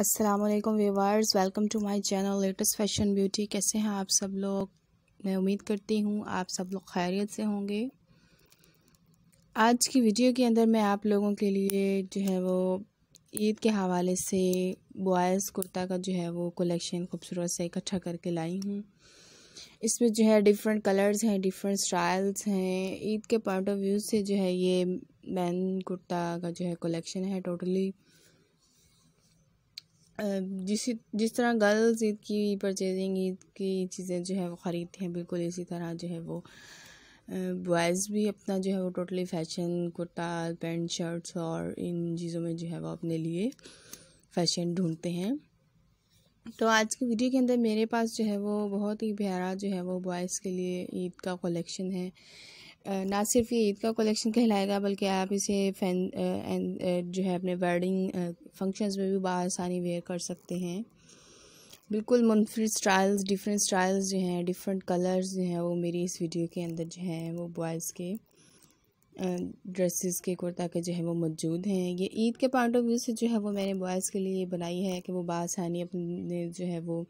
अस्सलाम वालेकुम viewers welcome to my channel latest fashion beauty कैसे हैं आप सब लोग मैं उम्मीद करती हूँ आप सब लोग खैरियत से होंगे आज की वीडियो के अंदर मैं आप लोगों के लिए जो है वो ईद के हवाले से बॉयज़ कुर्ता का जो है वो कलेक्शन खूबसूरत से इकट्ठा करके लाई हूँ इसमें जो है डिफरेंट कलर्स हैं डिफरेंट स्टाइल्स हैं ईद के पॉइंट ऑफ व्यू से जो है ये मैन कुर्ता का जो है कलेक्शन है टोटली totally जिस जिस तरह गर्ल्स ईद की परचेजिंग ईद की चीज़ें जो है वो ख़रीदते हैं बिल्कुल इसी तरह जो है वो बॉयज़ भी अपना जो है वो totally fashion kurta pant shirts और इन चीज़ों में जो है वो अपने लिए फ़ैशन ढूंढते हैं तो आज की वीडियो के अंदर मेरे पास जो है वो बहुत ही प्यारा जो है वो बॉयज़ के लिए ईद का कलेक्शन है ना सिर्फ ये ईद का कलेक्शन कहलाएगा बल्कि आप इसे फैन एंड जो है अपने वेडिंग फंक्शंस में भी बसानी वेयर कर सकते हैं बिल्कुल मुनफरद स्टाइल्स डिफरेंट स्टाइल्स जो हैं डिफरेंट कलर्स जो हैं वो मेरी इस वीडियो के अंदर जो हैं वो बॉयज़ के ड्रेसेस के कुर्ता के जो है वो मौजूद हैं ये ईद के पॉइंट ऑफ व्यू से जो है वो मैंने बॉयज़ के लिए बनाई है कि वो बसानी अपने जो है वो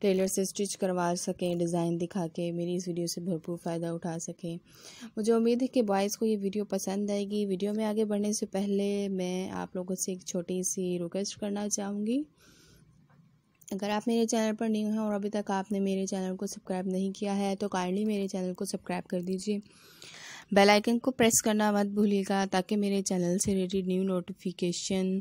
टेलर से स्टिच करवा सकें डिज़ाइन दिखा के मेरी इस वीडियो से भरपूर फ़ायदा उठा सकें मुझे उम्मीद है कि बॉयज़ को ये वीडियो पसंद आएगी वीडियो में आगे बढ़ने से पहले मैं आप लोगों से एक छोटी सी रिक्वेस्ट करना चाहूँगी अगर आप मेरे चैनल पर न्यू हैं और अभी तक आपने मेरे चैनल को सब्सक्राइब नहीं किया है तो काइंडली मेरे चैनल को सब्सक्राइब कर दीजिए बेल आइकन को प्रेस करना मत भूलिएगा ताकि मेरे चैनल से रिलेटेड न्यू नोटिफिकेशन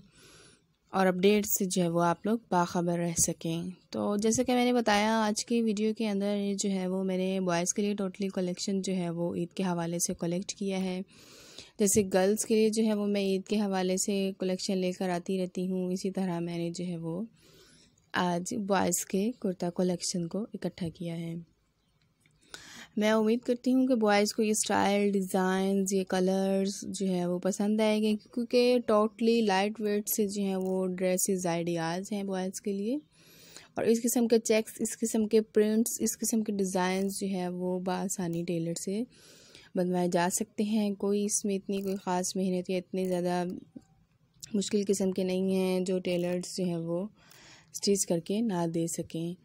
और अपडेट्स से जो है वो आप लोग बाखबर रह सकें तो जैसे कि मैंने बताया आज की वीडियो के अंदर ये जो है वो मैंने बॉयज़ के लिए टोटली कलेक्शन जो है वो ईद के हवाले से कलेक्ट किया है जैसे गर्ल्स के लिए जो है वो मैं ईद के हवाले से कलेक्शन लेकर आती रहती हूँ इसी तरह मैंने जो है वो आज बॉयज़ के कुर्ता कलेक्शन को इकट्ठा किया है मैं उम्मीद करती हूँ कि बॉयज़ को ये स्टाइल डिज़ाइन ये कलर्स जो है वो पसंद आएंगे क्योंकि टोटली लाइट वेट से जो है वो ड्रेसेस आइडियाज़ हैं बॉयज़ के लिए और इस किस्म के चेक्स इस किस्म के प्रिंट्स इस किस्म के डिज़ाइन जो है वो बसानी टेलर से बनवाए जा सकते हैं कोई इसमें इतनी कोई ख़ास मेहनत या इतनी ज़्यादा मुश्किल किस्म के नहीं हैं जो टेलर्स जो है वो स्टिच करके ना दे सकें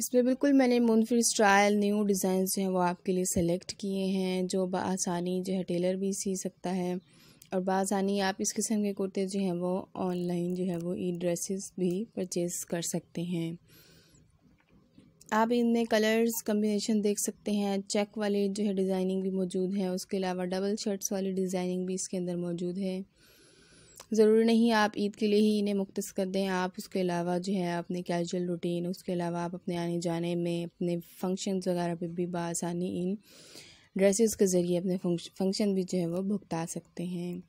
इसमें बिल्कुल मैंने मुनफिर स्टाइल न्यू डिज़ाइन जो हैं वो आपके लिए सेलेक्ट किए हैं जो बसानी जो है टेलर भी सी सकता है और बसानी आप इस किस्म के कुर्ते जो हैं वो ऑनलाइन जो है वो ई ड्रेसेस भी परचेज़ कर सकते हैं आप इनमें कलर्स कम्बिनेशन देख सकते हैं चेक वाले जो है डिज़ाइनिंग भी मौजूद है उसके अलावा डबल शर्ट्स वाली डिज़ाइनिंग भी इसके अंदर मौजूद है ज़रूरी नहीं आप ईद के लिए ही इन्हें मुख्त कर दें आप उसके अलावा जो है अपने कैजुअल रूटीन उसके अलावा आप अपने आने जाने में अपने फंक्शन वगैरह पर भी बसानी इन ड्रेसेस के ज़रिए अपने फंक्शन भी जो है वो भुगता सकते हैं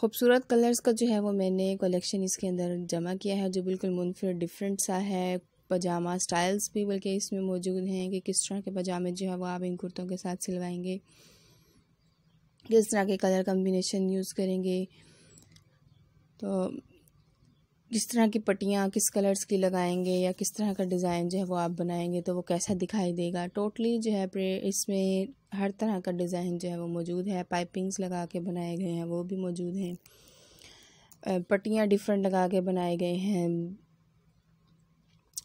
खूबसूरत कलर्स का जो है वो मैंने कलेक्शन इसके अंदर जमा किया है जो बिल्कुल मुनफर डिफरेंट सा है पजामा स्टाइल्स भी बल्कि इसमें मौजूद हैं कि किस तरह के पजामे जो है वो आप इन कुर्तों के साथ सिलवाएंगे किस तरह के कलर कम्बिनेशन यूज़ करेंगे तो किस तरह की पट्टियाँ किस कलर्स की लगाएंगे या किस तरह का डिज़ाइन जो है वो आप बनाएंगे तो वो कैसा दिखाई देगा टोटली जो है इसमें हर तरह का डिज़ाइन जो है वो मौजूद है पाइपिंग्स लगा के बनाए गए हैं वो भी मौजूद हैं पट्टियाँ डिफरेंट लगा के बनाए गए हैं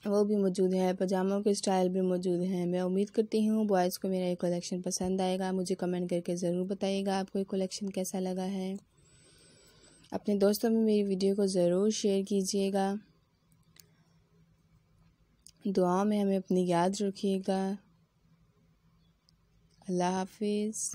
वो भी मौजूद है पजामों के स्टाइल भी मौजूद हैं मैं उम्मीद करती हूँ बॉयज़ को मेरा ये कलेक्शन पसंद आएगा मुझे कमेंट करके ज़रूर बताइएगा आपको ये कलेक्शन कैसा लगा है अपने दोस्तों में मेरी वीडियो को ज़रूर शेयर कीजिएगा दुआ में हमें अपनी याद रखिएगा अल्लाह हाफिज़